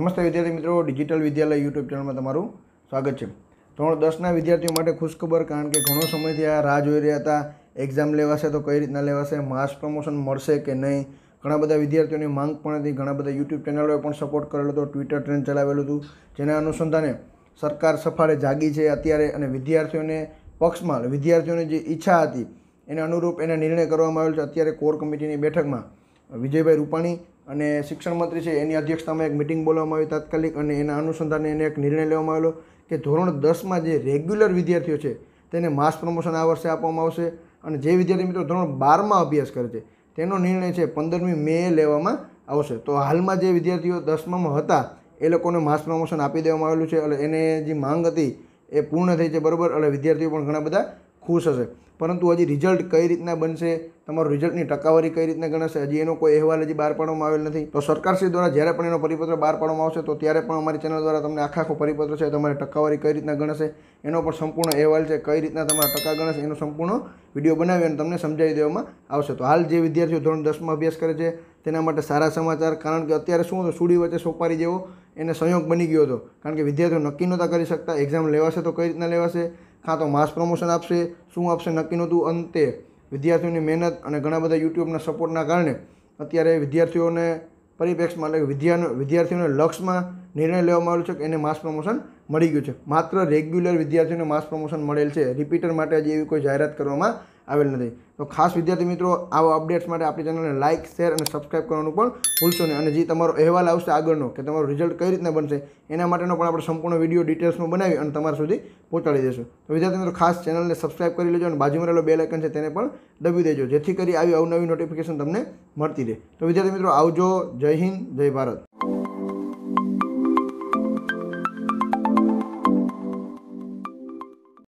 નમસ્તે વિદ્યાર્થી મિત્રો ડિજિટલ વિદ્યાલય યુટ્યુબ ચેનલમાં તમારું સ્વાગત છે ત્રણ દસના વિદ્યાર્થીઓ માટે ખુશખબર કારણ કે ઘણો સમયથી આ રાહ જોઈ રહ્યા હતા એક્ઝામ લેવાશે તો કઈ રીતના લેવાશે માસ પ્રમોશન મળશે કે નહીં ઘણા બધા વિદ્યાર્થીઓની માંગ પણ હતી ઘણા બધા યુટ્યુબ ચેનલોએ પણ સપોર્ટ કરેલો હતો ટ્વિટર ટ્રેન્ડ ચલાવેલું હતું જેના અનુસંધાને સરકાર સફાળે જાગી છે અત્યારે અને વિદ્યાર્થીઓને પક્ષમાં વિદ્યાર્થીઓની જે ઈચ્છા હતી એને અનુરૂપ એને નિર્ણય કરવામાં આવેલો છે અત્યારે કોર કમિટીની બેઠકમાં વિજયભાઈ રૂપાણી અને શિક્ષણ મંત્રી છે એની અધ્યક્ષતામાં એક મિટિંગ બોલાવવામાં આવી તાત્કાલિક અને એના અનુસંધાને એને એક નિર્ણય લેવામાં આવેલો કે ધોરણ દસમાં જે રેગ્યુલર વિદ્યાર્થીઓ છે તેને માસ પ્રમોશન આ વર્ષે આપવામાં આવશે અને જે વિદ્યાર્થી મિત્રો ધોરણ બારમાં અભ્યાસ કરે છે તેનો નિર્ણય છે પંદરમી મે લેવામાં આવશે તો હાલમાં જે વિદ્યાર્થીઓ દસમામાં હતા એ લોકોને માસ પ્રમોશન આપી દેવામાં આવેલું છે એટલે એને જે માંગ હતી એ પૂર્ણ થઈ છે બરાબર એટલે વિદ્યાર્થીઓ પણ ઘણા બધા ખુશ હશે પરંતુ હજી રિઝલ્ટ કઈ રીતના બનશે તમારું રિઝલ્ટની ટકાવારી કઈ રીતના ગણશે હજી એનો કોઈ અહેવાલ હજી બહાર પાડવામાં આવેલ નથી તો સરકારશ્રી દ્વારા જ્યારે પણ એનો પરિપત્ર બહાર પાડવામાં આવશે તો ત્યારે પણ અમારી ચેનલ દ્વારા તમને આખા આખો પરિપત્ર છે તમારે ટકાવારી કઈ રીતના ગણશે એનો પણ સંપૂર્ણ અહેવાલ છે કઈ રીતના તમારા ટકા ગણશે એનો સંપૂર્ણ વિડીયો બનાવી અને તમને સમજાવી દેવામાં આવશે તો હાલ જે વિદ્યાર્થીઓ ધોરણ દસમાં અભ્યાસ કરે છે તેના માટે સારા સમાચાર કારણ કે અત્યારે શું હતું સુડી વચ્ચે સોપારી જેવો એને સંયોગ બની ગયો હતો કારણ કે વિદ્યાર્થીઓ નક્કી નહોતા કરી શકતા એક્ઝામ લેવાશે તો કઈ રીતના લેવાશે કાં તો માસ પ્રમોશન આપશે શું આપશે નક્કી નહોતું અંતે વિદ્યાર્થીઓની મહેનત અને ઘણા બધા યુટ્યુબના સપોર્ટના કારણે અત્યારે વિદ્યાર્થીઓને પરિપ્રેક્ષમાં એટલે વિદ્યા વિદ્યાર્થીઓને લક્ષમાં નિર્ણય લેવામાં આવ્યો છે કે એને માસ પ્રમોશન મળી ગયું છે માત્ર રેગ્યુલર વિદ્યાર્થીઓને માસ પ્રમોશન મળેલ છે રિપીટર માટે આજે એવી કોઈ જાહેરાત કરવામાં આવેલ નથી તો ખાસ વિદ્યાર્થી મિત્રો આવા અપડેટ્સ માટે આપણી ચેનલને લાઇક શેર અને સબસ્ક્રાઇબ કરવાનું પણ ભૂલશો નહીં અને જે તમારો અહેવાલ આવશે આગળનો કે તમારું રિઝલ્ટ કઈ રીતના બનશે એના માટેનો પણ આપણે સંપૂર્ણ વિડીયો ડિટેલ્સમાં બનાવી અને તમારા સુધી પહોંચાડી દેશું તો વિદ્યાર્થી મિત્રો ખાસ ચેનલને સબસ્ક્રાઇબ કરી લેજો અને બાજુમાં રહેલો બે લાઇકન છે તેને પણ દબી દેજો જેથી કરી આવી અવનવી નોટિફિકેશન તમને મળતી રહે તો વિદ્યાર્થી મિત્રો આવજો જય હિન્દ જય ભારત